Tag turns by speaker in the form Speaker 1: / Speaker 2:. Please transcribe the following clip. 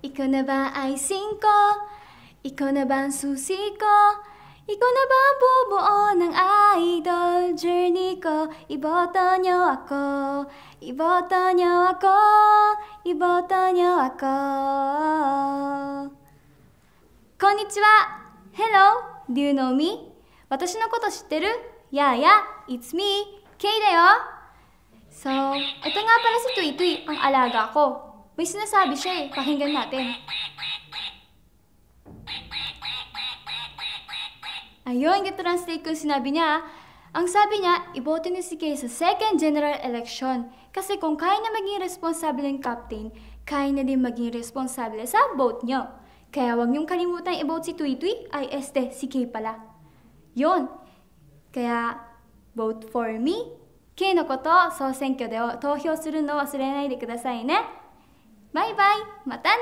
Speaker 1: Ikaw na ba ay singko? Ikaw na ba ang susi ko? Ikaw na ba ang bubuo ng idol journey ko? Iboto niyo ako, iboto niyo ako, iboto niyo ako. Konnichiwa! Hello! Do you know me? 私のこと知ってる Yeah, yeah, it's me, K だよ So, ito nga pala si Tui Tui, ang alaga ko. May sinasabi siya eh. Pakinggan natin. Ayun, translate ko sinabi niya. Ah. Ang sabi niya, iboto ni si Kay sa second general election. Kasi kung kaya na maging responsable ng captain, kaya na din maging responsable sa vote niyo. Kaya wag niyong kalimutan i-vote si Tweetwee, ay este, si Kay pala. Yon. Kaya, vote for me. Kay no koto, so senkyo de o, tohyo suru no wasurenai de kudasai ne. Eh. バイバイまたね